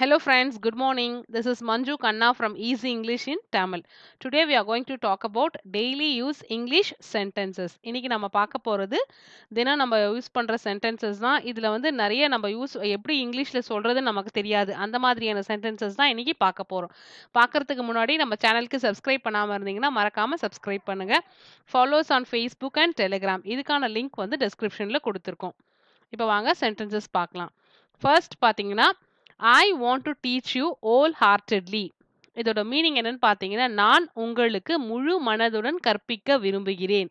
Hello friends good morning this is Manju Kanna from easy English in Tamil. Today we are going to talk about daily use English sentences. இன்னைக்கு நம்ம பார்க்க போகிறது தினம் நம்ம use பண்ணுற sentences தான் இதில் வந்து நிறைய நம்ம யூஸ் எப்படி இங்கிலீஷில் சொல்கிறது நமக்கு தெரியாது அந்த மாதிரியான சென்டென்சஸ் தான் இன்னைக்கு பார்க்க போகிறோம் பார்க்குறதுக்கு முன்னாடி நம்ம சேனலுக்கு சப்ஸ்கிரைப் பண்ணாமல் இருந்தீங்கன்னா மறக்காமல் சப்ஸ்கிரைப் பண்ணுங்கள் follow us on Facebook and Telegram இதுக்கான லிங்க் வந்து டிஸ்கிரிப்ஷனில் கொடுத்துருக்கோம் இப்போ வாங்க சென்டென்சஸ் பார்க்கலாம் ஃபர்ஸ்ட் பார்த்தீங்கன்னா I want to teach you wholeheartedly இதோட மீனிங் என்னன்னு பார்த்தீங்கன்னா நான் உங்களுக்கு முழு மனதுடன் கற்பிக்க விரும்புகிறேன்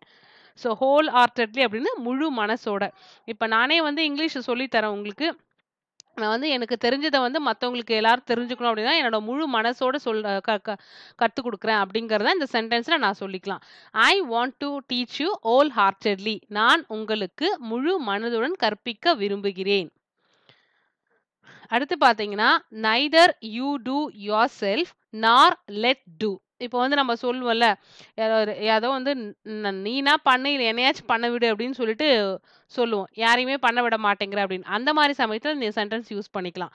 ஸோ ஹோல் ஹார்ட்டட்லி அப்படின்னு முழு மனசோட இப்போ நானே வந்து இங்கிலீஷை சொல்லித்தரேன் உங்களுக்கு நான் வந்து எனக்கு தெரிஞ்சதை வந்து மற்றவங்களுக்கு எல்லாரும் தெரிஞ்சுக்கணும் அப்படின்னா என்னோட முழு மனசோட சொல் க கற்றுக் கொடுக்குறேன் அப்படிங்கிறத இந்த சென்டென்ஸில் நான் சொல்லிக்கலாம் I want to teach you wholeheartedly நான் உங்களுக்கு முழு மனதுடன் கற்பிக்க விரும்புகிறேன் அடுத்து பார்த்தீங்கன்னா neither you do yourself nor let do இப்போ வந்து நம்ம சொல்லுவோம்ல ஏதோ வந்து நீனா பண்ண இல்லை என்னையாச்சும் பண்ண விடு அப்படின்னு சொல்லிட்டு சொல்லுவோம் யாரையுமே பண்ண விட மாட்டேங்கிற அப்படின்னு அந்த மாதிரி சமயத்தில் நீ சென்டென்ஸ் யூஸ் பண்ணிக்கலாம்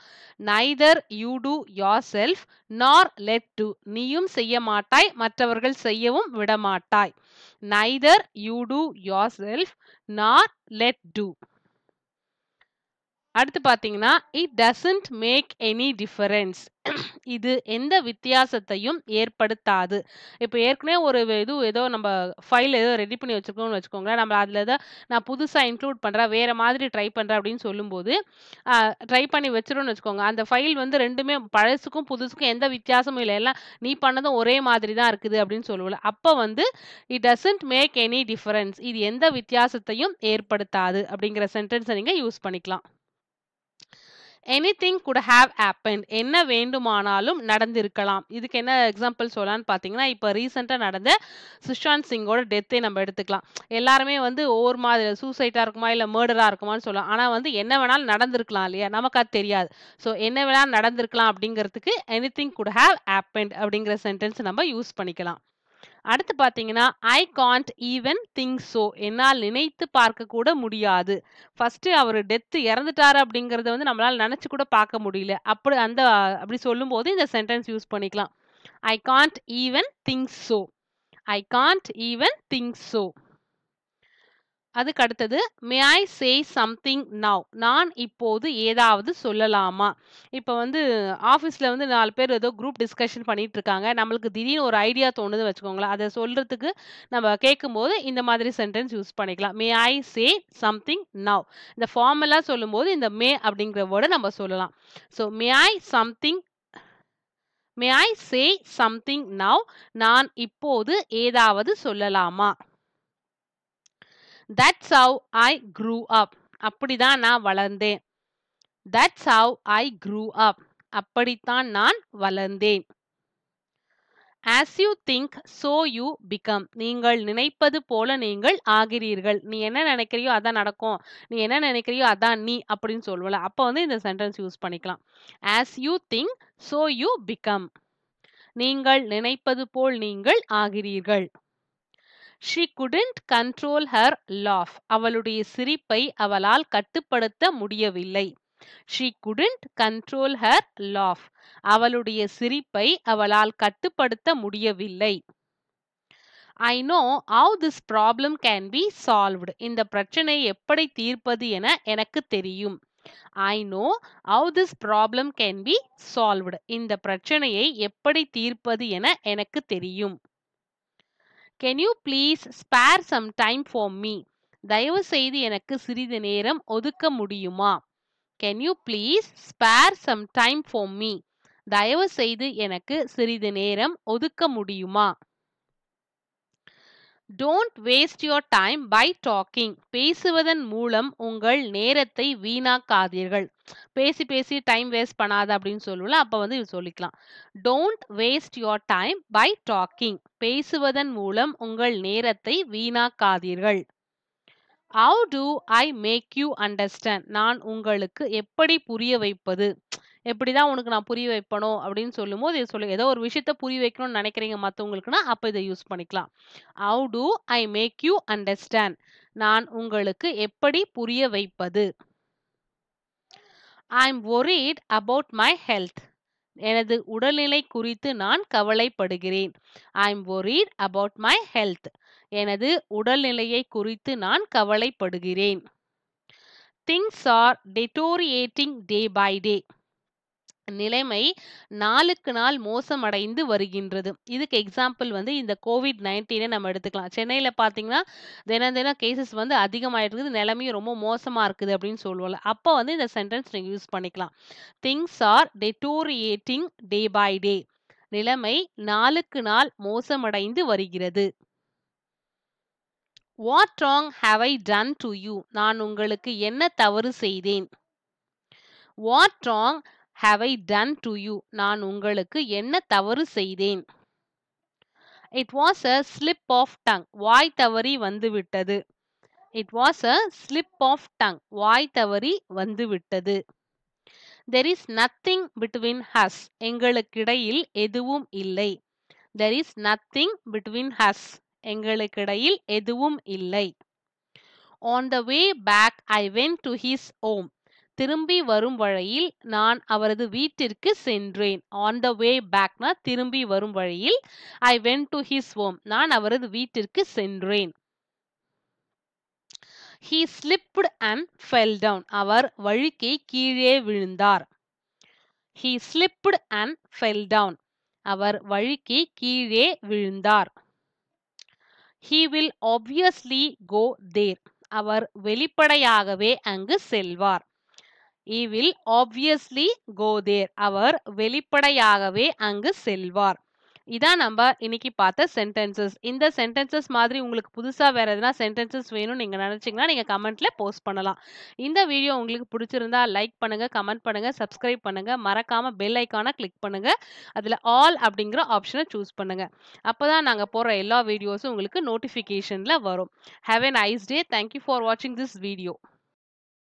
neither you do yourself nor let do நீயும் செய்ய மாட்டாய் மற்றவர்கள் செய்யவும் விட மாட்டாய் neither you do yourself nor let do அடுத்து பார்த்தீங்கன்னா it doesn't make any difference இது எந்த வித்தியாசத்தையும் ஏற்படுத்தாது இப்போ ஏற்கனவே ஒரு இது ஏதோ நம்ம ஃபைல் ஏதோ ரெடி பண்ணி வச்சுருக்கோம்னு வச்சுக்கோங்களேன் நம்ம அதில் ஏதோ நான் புதுசாக இன்க்ளூட் பண்ணுறேன் வேறு மாதிரி ட்ரை பண்ணுறேன் அப்படின்னு சொல்லும்போது ட்ரை பண்ணி வச்சிரும்னு வச்சுக்கோங்க அந்த ஃபைல் வந்து ரெண்டுமே பழசுக்கும் புதுசுக்கும் எந்த வித்தியாசமும் இல்லை எல்லாம் நீ பண்ணதும் ஒரே மாதிரி தான் இருக்குது அப்படின்னு சொல்லுவல அப்போ வந்து it doesn't make any difference இது எந்த வித்தியாசத்தையும் ஏற்படுத்தாது அப்படிங்கிற சென்டென்ஸை நீங்கள் யூஸ் பண்ணிக்கலாம் எனிதிங் குட் ஹாவ் ஆப்பன் என்ன வேண்டுமானாலும் நடந்திருக்கலாம் இதுக்கு என்ன எக்ஸாம்பிள் சொல்லலான்னு பார்த்தீங்கன்னா இப்போ ரீசெண்டாக நடந்த சுஷாந்த் சிங்கோட டெத்தை நம்ம எடுத்துக்கலாம் எல்லாருமே வந்து ஒவ்வொரு மாதிரி சூசைட்டாக இருக்குமா இல்லை மர்டராக இருக்குமான்னு சொல்லலாம் ஆனால் வந்து என்ன வேணாலும் நடந்திருக்கலாம் இல்லையா நமக்கு அது தெரியாது ஸோ என்ன வேணாலும் நடந்திருக்கலாம் அப்படிங்கிறதுக்கு எனிதிங் குட் ஹாவ் ஆப்பன் அப்படிங்கிற சென்டென்ஸ் நம்ம யூஸ் பண்ணிக்கலாம் அடுத்து பார்த்தீங்கன்னா I can't even think so என்னால் நினைத்து பார்க்க கூட முடியாது ஃபர்ஸ்ட் அவர் டெத்து இறந்துட்டாரு அப்படிங்கிறத வந்து நம்மளால் நினச்சி கூட பார்க்க முடியல அப்படி அந்த அப்படி சொல்லும்போது இந்த சென்டென்ஸ் யூஸ் பண்ணிக்கலாம் I can't even think so I can't even think so அதுக்கு அடுத்தது மே ஐ சே சம்திங் நவ் நான் இப்போது ஏதாவது சொல்லலாமா இப்போ வந்து ஆஃபீஸில் வந்து நாலு பேர் ஏதோ குரூப் டிஸ்கஷன் பண்ணிகிட்டு இருக்காங்க நம்மளுக்கு திடீர்னு ஒரு ஐடியா தோணுது வச்சுக்கோங்களேன் அதை சொல்கிறதுக்கு நம்ம கேட்கும்போது இந்த மாதிரி சென்டென்ஸ் யூஸ் பண்ணிக்கலாம் மே ஐ சே சம்திங் நவ் இந்த ஃபார்மெல்லாம் சொல்லும்போது இந்த மே அப்படிங்கிற வேர்டை நம்ம சொல்லலாம் so may I something may I say something now நான் இப்போது ஏதாவது சொல்லலாமா that's how I grew up அப்படிதான் நான் வளர்ந்தேன் that's how I grew up அப்படித்தான் நான் வளர்ந்தேன் as you think so you become நீங்கள் நினைப்பது போல நீங்கள் ஆகிறீர்கள் நீ என்ன நினைக்கிறியோ அதான் நடக்கும் நீ என்ன நினைக்கிறியோ அதான் நீ அப்படின்னு சொல்லுவல அப்போ வந்து இந்த சென்டென்ஸ் யூஸ் பண்ணிக்கலாம் as you think so you become நீங்கள் நினைப்பது போல் நீங்கள் ஆகிறீர்கள் she couldn't control her laugh அவளுடைய சிரிப்பை அவளால் கட்டுப்படுத்த முடியவில்லை she couldn't control her laugh அவளுடைய சிரிப்பை அவளால் கட்டுப்படுத்த முடியவில்லை I know how this problem can be solved இந்த பிரச்சனை எப்படி தீர்ப்பது என எனக்கு தெரியும் I know how this problem can be solved இந்த பிரச்சனையை எப்படி தீர்ப்பது என எனக்கு தெரியும் can you please spare some time for me தயவு செய்து எனக்கு சிறிது நேரம் ஒதுக்க முடியுமா can you please spare some time for me தயவு செய்து எனக்கு சிறிது நேரம் ஒதுக்க முடியுமா don't waste your time by talking பேசுவதன் மூலம் உங்கள் நேரத்தை வீணாக்காதீர்கள் பேசி பேசி டைம் வேஸ்ட் பண்ணாத அப்படின்னு சொல்லுவல அப்போ வந்து இது சொல்லிக்கலாம் don't waste your time by talking பேசுவதன் மூலம் உங்கள் நேரத்தை வீணாக்காதீர்கள் how do I make you understand நான் உங்களுக்கு எப்படி புரிய வைப்பது எப்படி தான் உனக்கு நான் புரிய வைப்பணும் அப்படின்னு சொல்லும்போது இதை சொல்லு ஏதோ ஒரு விஷயத்த புரிய வைக்கணும்னு நினைக்கிறீங்க மற்றவங்களுக்குன்னா அப்போ இதை யூஸ் பண்ணிக்கலாம் how do I make you understand நான் உங்களுக்கு எப்படி புரிய வைப்பது I am worried about my health எனது உடல்நிலை குறித்து நான் கவலைப்படுகிறேன் I am worried about my health எனது உடல்நிலையை குறித்து நான் கவலைப்படுகிறேன் things are deteriorating day by day நிலைமை நாளுக்கு நாள் மோசமடைந்து வருகின்றது இதுக்கு எக்ஸாம்பிள் வந்து இந்த கோவிட் நைன்டீனை நம்ம எடுத்துக்கலாம் சென்னையில் பார்த்தீங்கன்னா தினம் தினம் கேசஸ் வந்து அதிகமாகிட்டு நிலைமையும் ரொம்ப மோசமாக இருக்குது அப்படின்னு சொல்லுவோம்ல அப்போ வந்து இந்த சென்டென்ஸ் நீங்கள் யூஸ் பண்ணிக்கலாம் things are deteriorating day by day நிலைமை நாளுக்கு நாள் மோசமடைந்து வருகிறது what wrong have I done to you நான் உங்களுக்கு என்ன தவறு செய்தேன் what wrong have I done to you நான் உங்களுக்கு என்ன தவறு செய்தேன் it was a slip of tongue வாய் தவறி வந்துவிட்டது it was a slip of tongue வாய் தவறி வந்துவிட்டது there is nothing between us எங்களுக்கிடையில் எதுவும் இல்லை there is nothing between us எங்களுக்கிடையில் எதுவும் இல்லை on the way back I went to his home திரும்பி வரும் வழியில் நான் அவரது வீட்டிற்கு சென்றேன் ஆன் த வே பேக்னா திரும்பி வரும் வழியில் I went to his home நான் அவரது வீட்டிற்கு சென்றேன் he slipped and fell down அவர் வழுக்கி கீழே விழுந்தார் he slipped and fell down அவர் வழுக்கி கீழே விழுந்தார் he will obviously go there அவர் வெளிப்படையாகவே அங்கு செல்வார் ஈவில் ஆப்வியஸ்லி கோதேர் அவர் வெளிப்படையாகவே அங்கு செல்வார் இதான் நம்ம இன்னைக்கு பார்த்த சென்டென்சஸ் இந்த சென்டென்சஸ் மாதிரி உங்களுக்கு புதுசாக வேறு எதுனா சென்டென்சஸ் வேணும்னு நீங்கள் நினச்சிங்கன்னா நீங்கள் கமெண்ட்டில் போஸ்ட் பண்ணலாம் இந்த வீடியோ உங்களுக்கு பிடிச்சிருந்தா லைக் பண்ணுங்கள் கமெண்ட் பண்ணுங்கள் சப்ஸ்கிரைப் பண்ணுங்கள் மறக்காமல் பெல் ஐக்கானை கிளிக் பண்ணுங்கள் அதில் ஆல் அப்படிங்கிற ஆப்ஷனை சூஸ் பண்ணுங்கள் அப்போ தான் நாங்கள் போடுற எல்லா வீடியோஸும் உங்களுக்கு நோட்டிஃபிகேஷனில் வரும் have a nice day thank you for வாட்சிங் திஸ் வீடியோ